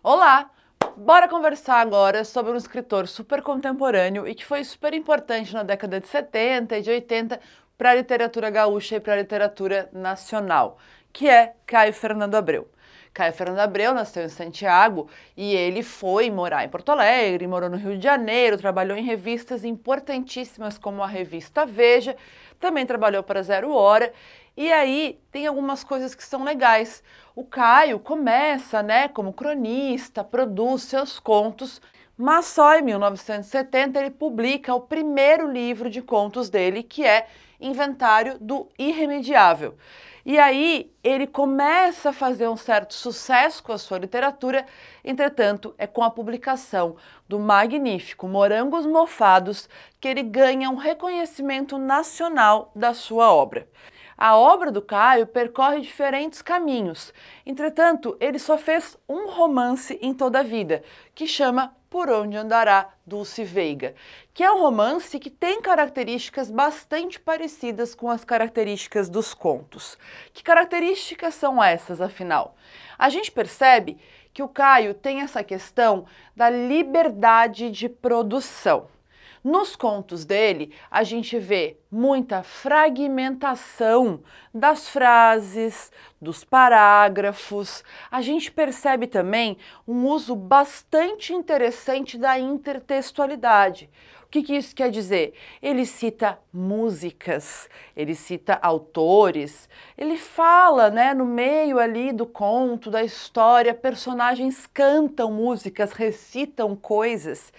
Olá! Bora conversar agora sobre um escritor super contemporâneo e que foi super importante na década de 70 e de 80 para a literatura gaúcha e para a literatura nacional, que é Caio Fernando Abreu. Caio Fernando Abreu nasceu em Santiago e ele foi morar em Porto Alegre, morou no Rio de Janeiro, trabalhou em revistas importantíssimas como a revista Veja, também trabalhou para Zero Hora e aí tem algumas coisas que são legais. O Caio começa, né, como cronista, produz seus contos, mas só em 1970 ele publica o primeiro livro de contos dele, que é Inventário do Irremediável. E aí ele começa a fazer um certo sucesso com a sua literatura, entretanto, é com a publicação do magnífico Morangos Mofados que ele ganha um reconhecimento nacional da sua obra. A obra do Caio percorre diferentes caminhos. Entretanto, ele só fez um romance em toda a vida, que chama Por Onde Andará Dulce Veiga, que é um romance que tem características bastante parecidas com as características dos contos. Que características são essas, afinal? A gente percebe que o Caio tem essa questão da liberdade de produção. Nos contos dele, a gente vê muita fragmentação das frases, dos parágrafos. A gente percebe também um uso bastante interessante da intertextualidade. O que, que, isso quer dizer? Ele cita músicas, ele cita autores, ele fala, né, no meio ali do conto, da história, personagens cantam músicas, recitam coisas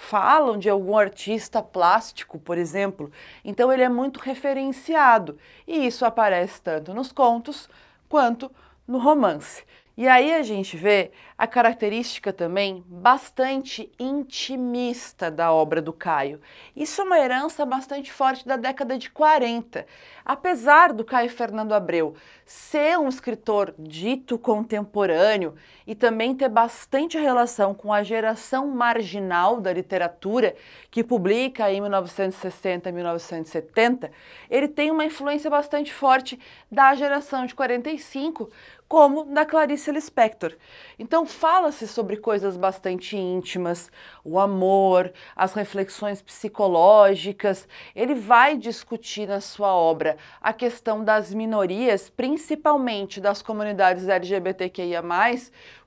falam de algum artista plástico, por exemplo, então ele é muito referenciado e isso aparece tanto nos contos quanto no romance. E aí a gente vê a característica também bastante intimista da obra do Caio. Isso é uma herança bastante forte da década de 40. Apesar do Caio Fernando Abreu ser um escritor dito contemporâneo e também ter bastante relação com a geração marginal da literatura que publica em 1960 e 1970, ele tem uma influência bastante forte da geração de 45, como da Clarice Lispector. Então fala-se sobre coisas bastante íntimas, o amor, as reflexões psicológicas. Ele vai discutir na sua obra a questão das minorias, principalmente das comunidades LGBTQIA+,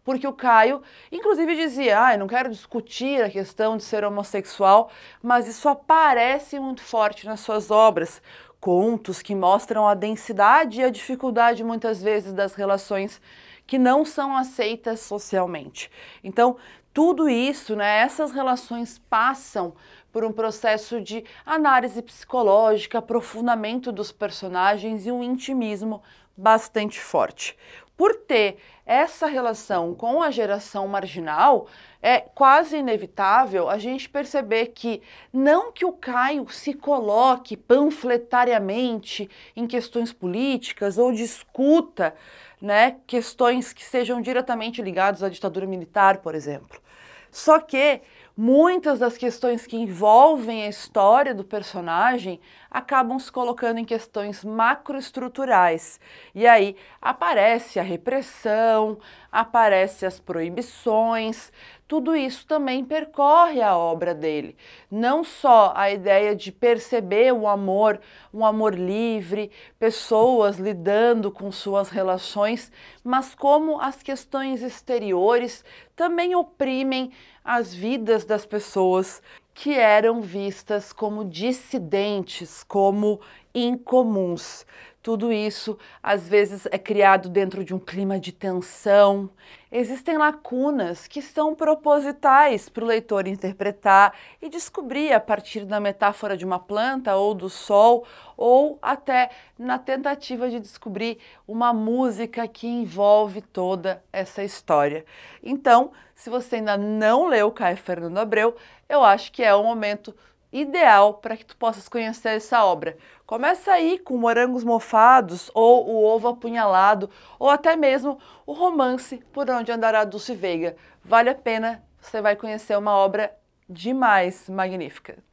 porque o Caio, inclusive, dizia: ah, eu não quero discutir a questão de ser homossexual, mas isso aparece muito forte nas suas obras, contos que mostram a densidade e a dificuldade muitas vezes das relações que não são aceitas socialmente. Então, tudo isso, né, essas relações passam por um processo de análise psicológica, aprofundamento dos personagens e um intimismo bastante forte por ter essa relação com a geração marginal, é quase inevitável a gente perceber que, não que o Caio se coloque panfletariamente em questões políticas ou discuta né, questões que sejam diretamente ligadas à ditadura militar, por exemplo. Só que muitas das questões que envolvem a história do personagem acabam se colocando em questões macroestruturais. E aí aparece a repressão, aparece as proibições, tudo isso também percorre a obra dele. Não só a ideia de perceber o amor, um amor livre, pessoas lidando com suas relações, mas como as questões exteriores também oprimem as vidas das pessoas que eram vistas como dissidentes, como incomuns. Tudo isso às vezes é criado dentro de um clima de tensão. Existem lacunas que são propositais para o leitor interpretar e descobrir a partir da metáfora de uma planta ou do sol, ou até na tentativa de descobrir uma música que envolve toda essa história. Então, se você ainda não leu Caio Fernando Abreu, eu acho que é o momento ideal para que tu possas conhecer essa obra. Começa aí com Morangos Mofados ou O Ovo Apunhalado ou até mesmo o romance Por Onde Andará Dulce Veiga. Vale a pena, você vai conhecer uma obra demais magnífica.